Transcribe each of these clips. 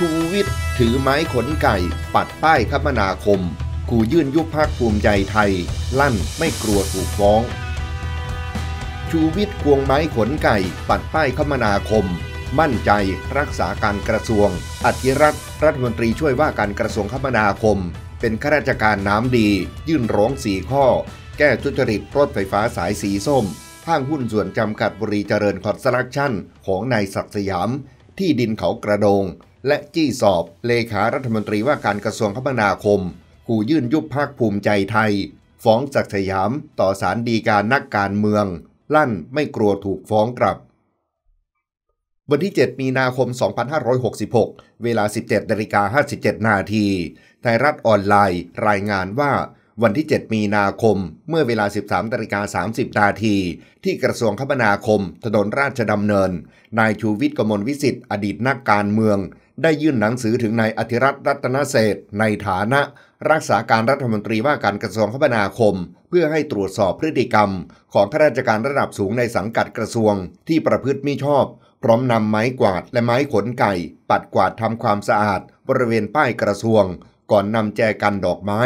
ชูวิทย์ถือไม้ขนไก่ ปัดป้ายคมนาคม กูยื่นยุบพักภูมิใจไทย ลั่นไม่กลัวถูกฟ้องชูวิทย์ควงไม้ขนไก่ ปัดป้ายคมนาคม มั่นใจรักษาการกระทรวงอธิรัฐรัฐมนตรีช่วยว่าการกระทรวงคมนาคม เป็นข้าราชการน้ำดี ยื่นร้องสี่ข้อ แก้ทุจริตรถไฟฟ้าสายสีส้มห้างหุ้นส่วนจำกัดบุรีเจริญคอนสตรักชั่น ของนายศักดิ์สยามที่ดินเขากระโดง และจี้สอบ เลขารัฐมนตรีว่าการกระทรวงคมนาคมขู่ยื่นยุบภาคภูมิใจไทย ฟ้องจักสยามต่อสารดีการนักการเมือง ลั่นไม่กลัวถูกฟ้องกลับ วันที่ 7 มีนาคม 2566 เวลา 17นาฬิกา57 นาทีไทยรัฐออนไลน์รายงานว่าวันที่ 7 มีนาคม เมื่อเวลา 13นาฬิกา30นาที ที่กระทรวงคมนาคม ถนนราชดำเนิน นายชูวิทย์กมลวิสิทธิ์อดีตนักการเมือง ได้ยื่นหนังสือถึงนายอธิรัตน์รัตนเศษในฐานะ รักษาการรัฐมนตรีว่าการกระทรวงคมนาคม เพื่อให้ตรวจสอบพฤติกรรม ของข้าราชการระดับสูงในสังกัดกระทรวงที่ประพฤติมิชอบ พร้อมนำไม้กวาดและไม้ขนไก่ ปัดกวาดทำความสะอาด บริเวณป้ายกระทรวงก่อนนำแจกันดอกไม้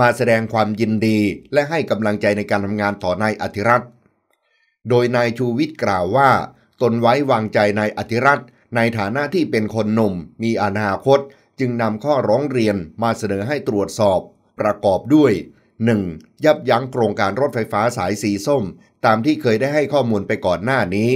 มาแสดงความยินดีและให้กำลังใจในการทำงานต่อนายอธิรัตโดยนายชูวิทย์กล่าวว่า ตนไว้วางใจนายอธิรัตในฐานะที่เป็นคนหนุ่ม มีอนาคต จึงนำข้อร้องเรียนมาเสนอให้ตรวจสอบ ประกอบด้วย 1. ยับยั้งโครงการรถไฟฟ้าสายสีส้ม ตามที่เคยได้ให้ข้อมูลไปก่อนหน้านี้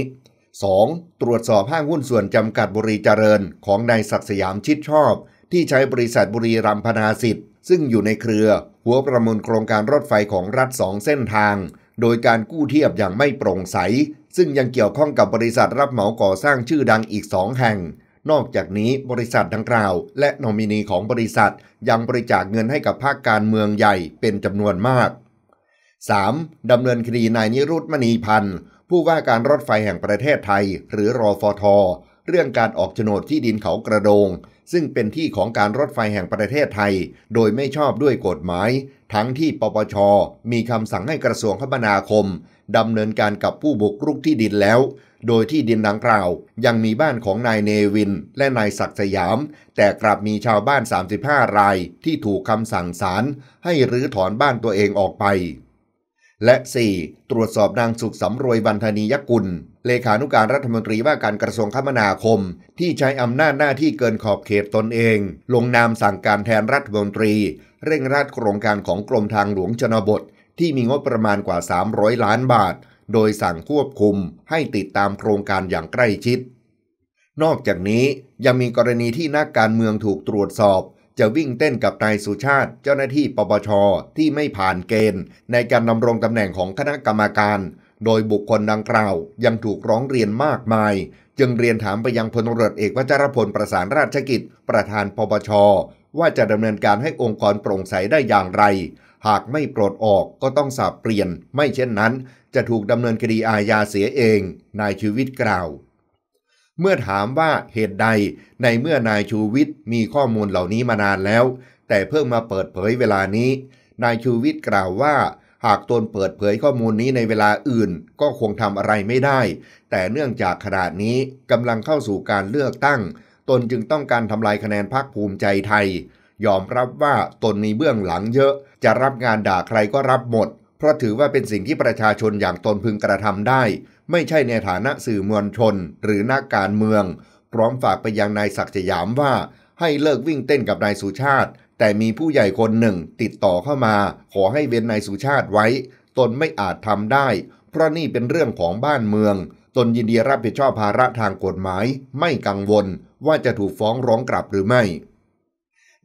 2. ตรวจสอบห้างหุ้นส่วนจำกัดบริจเจริญ ของนายศักสยามชิดชอบที่ใช้บริษัทบุรีรัมพนาสิทธิ์ ซึ่งอยู่ในเครือ หัวประมูลโครงการรถไฟของรัฐ2เส้นทาง โดยการกู้เทียบอย่างไม่โปร่งใส ซึ่งยังเกี่ยวข้องกับบริษัทรับเหมาก่อสร้างชื่อดังอีกสองแห่ง นอกจากนี้บริษัทดังกล่าวและนอมินีของบริษัท ยังบริจาคเงินให้กับภาคการเมืองใหญ่เป็นจำนวนมาก 3. ดำเนินคดีนายนิรุตมณีพันธ์ผู้ว่าการรถไฟแห่งประเทศไทย หรือรอฟทเรื่องการออกโฉนดที่ดินเขากระโดงซึ่งเป็นที่ของการรถไฟแห่งประเทศไทยโดยไม่ชอบด้วยกฎหมาย ทั้งที่ปปชมีคำสั่งให้กระทรวงคมนาคมดำเนินการกับผู้บุกรุกที่ดินแล้ว โดยที่ดินดังกล่าว ยังมีบ้านของนายเนวินและนายศักดิ์สยาม แต่กลับมีชาวบ้าน 35 รายที่ถูกคำสั่งศาลให้รื้อถอนบ้านตัวเองออกไปและ 4. ตรวจสอบนางสุขสำรวยวันธนียกุลเลขานุการรัฐมนตรีว่าการกระทรวงคมนาคม ที่ใช้อำนาจหน้าที่เกินขอบเขตตนเอง ลงนามสั่งการแทนรัฐมนตรี เร่งรัดโครงการของกรมทางหลวงชนบท ที่มีงบประมาณกว่า 300 ล้านบาท โดยสั่งควบคุมให้ติดตามโครงการอย่างใกล้ชิด นอกจากนี้ยังมีกรณีที่นักการเมืองถูกตรวจสอบจะวิ่งเต้นกับนายสุชาติเจ้าหน้าที่ปปชที่ไม่ผ่านเกณฑ์ ในการดำรงตำแหน่งของคณะกรรมการ โดยบุคคลดังกล่าวยังถูกร้องเรียนมากมาย จึงเรียนถามไปยังพลตรวเอกวัชรพลประสานราชกิจประธานปปช ว่าจะดำเนินการให้องค์กรโปร่งใสได้อย่างไร หากไม่ปลดออกก็ต้องสาบเปลี่ยน ไม่เช่นนั้น จะถูกดำเนินคดีอาญาเสียเองนายชีวิตกล่าวเมื่อถามว่าเหตุใดในเมื่อนายชูวิทย์มีข้อมูลเหล่านี้มานานแล้วแต่เพิ่งมาเปิดเผยเวลานี้ นายชูวิทย์กล่าวว่าหากตนเปิดเผยข้อมูลนี้ในเวลาอื่นก็คงทำอะไรไม่ได้ แต่เนื่องจากขณะนี้กำลังเข้าสู่การเลือกตั้งตนจึงต้องการทำลายคะแนนพักภูมิใจไทย ยอมรับว่าตนมีเบื้องหลังเยอะจะรับงานด่าใครก็รับหมดเพราะถือว่าเป็นสิ่งที่ประชาชนอย่างตนพึงกระทำได้ ไม่ใช่ในฐานะสื่อมวลชนหรือนักการเมือง พร้อมฝากไปยังนายศักดิ์สยามว่า ให้เลิกวิ่งเต้นกับนายสุชาติ แต่มีผู้ใหญ่คนหนึ่งติดต่อเข้ามา ขอให้เว้นนายสุชาติไว้ ตนไม่อาจทำได้ เพราะนี่เป็นเรื่องของบ้านเมือง ตนยินดีรับผิดชอบภาระทางกฎหมายไม่กังวลว่าจะถูกฟ้องร้องกลับหรือไม่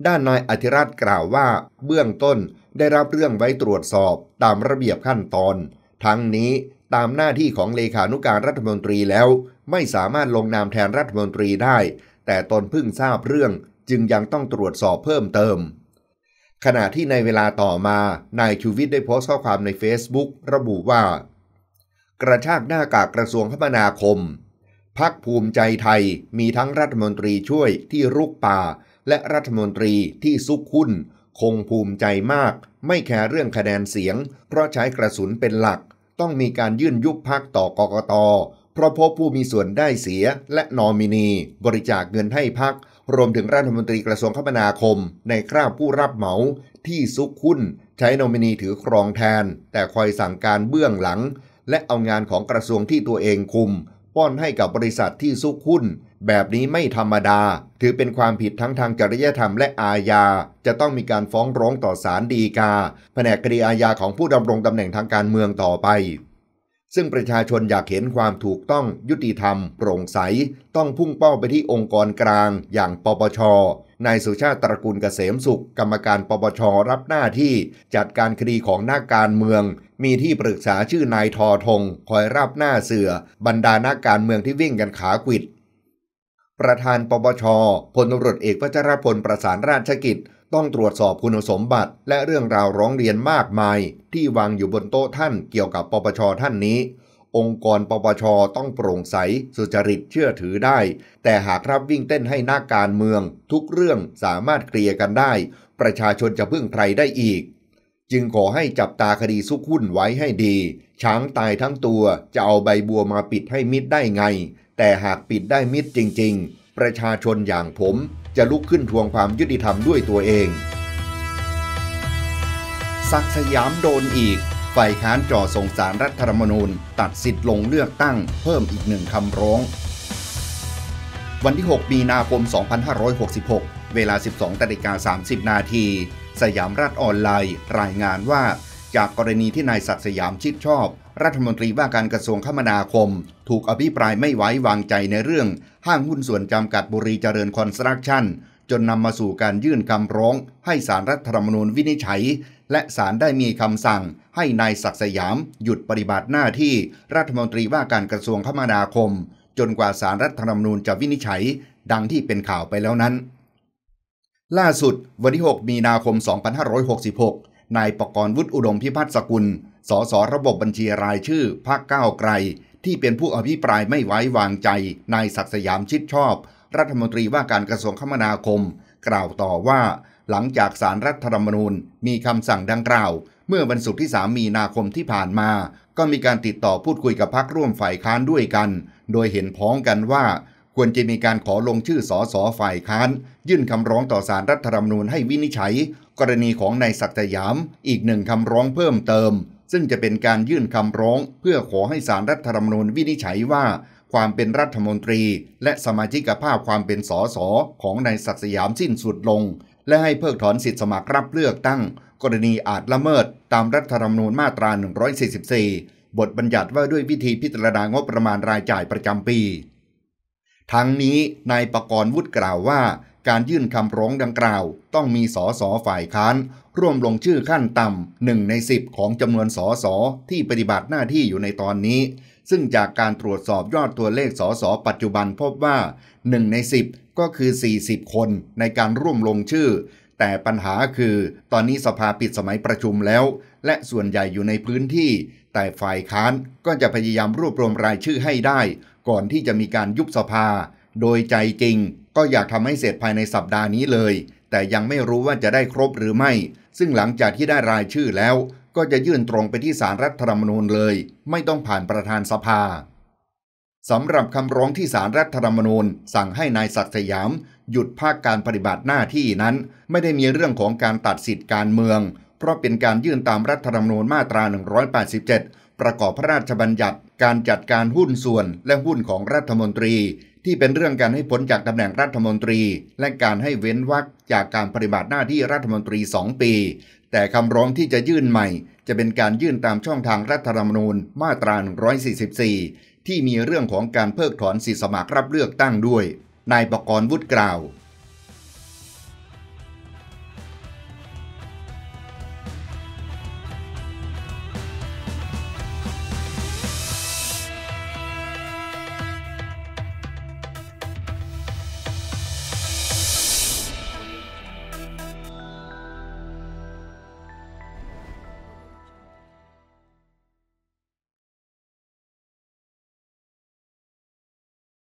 ด้านนายอธิรัตน์กล่าวว่า เบื้องต้นได้รับเรื่องไว้ตรวจสอบตามระเบียบขั้นตอน ทั้งนี้ตามหน้าที่ของเลขานุการรัฐมนตรีแล้ว ไม่สามารถลงนามแทนรัฐมนตรีได้ แต่ตนเพิ่งทราบเรื่องจึงยังต้องตรวจสอบเพิ่มเติม ขณะที่ในเวลาต่อมานายชูวิทย์ได้โพสต์ข้อความใน Facebook ระบุว่า กระชากหน้ากากกระทรวงคมนาคม พักภูมิใจไทยมีทั้งรัฐมนตรีช่วยที่รุกป่า และรัฐมนตรีที่ซุกหุ้นคงภูมิใจมาก ไม่แคร์เรื่องคะแนนเสียง เพราะใช้กระสุนเป็นหลัก ต้องมีการยื่นยุบพักต่อกกตเพราะพบผู้มีส่วนได้เสียและนอมินี บริจาคเงินให้พัก รวมถึงรัฐมนตรีกระทรวงคมนาคม ในคราบผู้รับเหมาที่ซุกคุ้นใช้นอมินีถือครองแทน แต่คอยสั่งการเบื้องหลัง และเอางานของกระทรวงที่ตัวเองคุมป้อนให้กับบริษัทที่ซุกหุ้น แบบนี้ไม่ธรรมดา ถือเป็นความผิดทั้งทางจริยธรรมและอาญาจะต้องมีการฟ้องร้องต่อศาลฎีกา แผนกคดีอาญาของผู้ดำรงตำแหน่งทางการเมืองต่อไปซึ่งประชาชนอยากเห็นความถูกต้องยุติธรรมโปร่งใส ต้องพุ่งเป้าไปที่องค์กรกลางอย่างปปช นายสุชาติตระกูลเกษมสุข กรรมการปปช รับหน้าที่ จัดการคดีของนักการเมือง มีที่ปรึกษาชื่อนายทอทงคอยรับหน้าเสือบรรดานักการเมืองที่วิ่งกันขากิด ประธานปปชพลตรวจเอกพัชรพลประสานราชกิจต้องตรวจสอบคุณสมบัติและเรื่องราวร้องเรียนมากมาย ที่วางอยู่บนโต๊ะท่านเกี่ยวกับปปชท่านนี้ องค์กรปปชต้องโปร่งใสสุจริตเชื่อถือได้ แต่หากรับวิ่งเต้นให้หน้าการเมือง ทุกเรื่องสามารถเคลียร์กันได้ ประชาชนจะพึ่งใครได้อีก จึงขอให้จับตาคดีซุกหุ้นไว้ให้ดี ช้างตายทั้งตัวจะเอาใบบัวมาปิดให้มิดได้ไง แต่หากปิดได้มิดจริง ๆ ประชาชนอย่างผมจะลุกขึ้นทวงความยุติธรรมด้วยตัวเอง สักสยามโดนอีก ฝ่ายค้านจ่อส่งสารรัฐธรรมนูญ ตัดสิทธิ์ลงเลือกตั้งเพิ่มอีกหนึ่งคำร้อง วันที่ 6 มีนาคม 2566 เวลา 12ตาิกา30 นาที สยามรัฐออนไลน์รายงานว่าจากกรณีที่นายศักดิ์สยามชิดชอบ รัฐมนตรีว่าการกระทรวงคมนาคม ถูกอภิปรายไม่ไว้วางใจในเรื่อง ห้างหุ้นส่วนจำกัดบุรีเจริญคอนสตรักชั่น จนนำมาสู่การยื่นคำร้องให้สารรัฐธรรมนูญวินิจฉัย และสารได้มีคำสั่ง ให้นายศักดิ์สยามหยุดปฏิบัติหน้าที่ รัฐมนตรีว่าการกระทรวงคมนาคม จนกว่าสารรัฐธรรมนูญจะวินิจฉัย ดังที่เป็นข่าวไปแล้วนั้น ล่าสุดวันที่6มีนาคม 2566นายปกรณ์วุฒิอุดมพิพัฒน์สกุล สสระบบบัญชีรายชื่อพรรคก้าวไกล ที่เป็นผู้อภิปรายไม่ไว้วางใจ นายศักสยามชิดชอบ รัฐมนตรีว่าการกระทรวงคมนาคม กล่าวต่อว่า หลังจากสารรัฐธรรมนูญมีคำสั่งดังกล่าว เมื่อวันศุกร์ที่ 3 มีนาคมที่ผ่านมา ก็มีการติดต่อพูดคุยกับพักร่วมฝ่ายค้านด้วยกัน โดยเห็นพ้องกันว่าควรจะมีการขอลงชื่อสอสอฝ่ายค้านยื่นคำร้องต่อสารรัฐธรรมนูญให้วินิจฉัย กรณีของนายศักดิ์สยาม อีกหนึ่งคำร้องเพิ่มเติม ซึ่งจะเป็นการยื่นคำร้อง เพื่อขอให้สารรัฐธรรมนูญวินิจฉัยว่า ความเป็นรัฐมนตรี และสมาชิกภาพความเป็นสอสอของนายศักดิ์สยามสิ้นสุดลง และให้เพิกถอนสิทธิสมัครรับเลือกตั้ง กรณีอาจละเมิดตามรัฐธรรมนูญมาตรา 144 บทบัญญัติว่าด้วยวิธีพิจารณางบประมาณรายจ่ายประจำปีทั้งนี้นายประกรณ์วุฒิกล่าวว่า การยื่นคำร้องดังกล่าว ต้องมีสสฝ่ายค้านร่วมลงชื่อขั้นต่ำหนึ่งในสิบของจำนวนสสที่ปฏิบัติหน้าที่อยู่ในตอนนี้ ซึ่งจากการตรวจสอบยอดตัวเลขสสปัจจุบันพบว่า 1 ใน 10 ก็คือ 40 คนในการร่วมลงชื่อ แต่ปัญหาคือตอนนี้สภาปิดสมัยประชุมแล้ว และส่วนใหญ่อยู่ในพื้นที่ แต่ฝ่ายค้านก็จะพยายามรวบรวมรายชื่อให้ได้ก่อนที่จะมีการยุบสภา โดยใจจริง ก็อยากทำให้เสร็จภายในสัปดาห์นี้เลย แต่ยังไม่รู้ว่าจะได้ครบหรือไม่ ซึ่งหลังจากที่ได้รายชื่อแล้ว ก็จะยื่นตรงไปที่สารรัฐธรรมนูญเลย ไม่ต้องผ่านประธานสภาสำหรับคำร้องที่สารรัฐธรรมนูญ สั่งให้นายศักดิ์สยาม หยุดภาคการปฏิบัติหน้าที่นั้น ไม่ได้มีเรื่องของการตัดสิทธิการเมือง เพราะเป็นการยื่นตามรัฐธรรมนูญมาตรา 187 ประกอบพระราชบัญญัติการจัดการหุ้นส่วนและหุ้นของรัฐมนตรี ที่เป็นเรื่องการให้พ้นจากตำแหน่งรัฐมนตรี และการให้เว้นวรรคจากการปฏิบัติหน้าที่รัฐมนตรี 2 ปี แต่คำร้องที่จะยื่นใหม่ จะเป็นการยื่นตามช่องทางรัฐธรรมนูญมาตรา 144 ที่มีเรื่องของการเพิกถอนสิทธิสมัครรับเลือกตั้งด้วยนายประกรณ์วุฒิกล่าว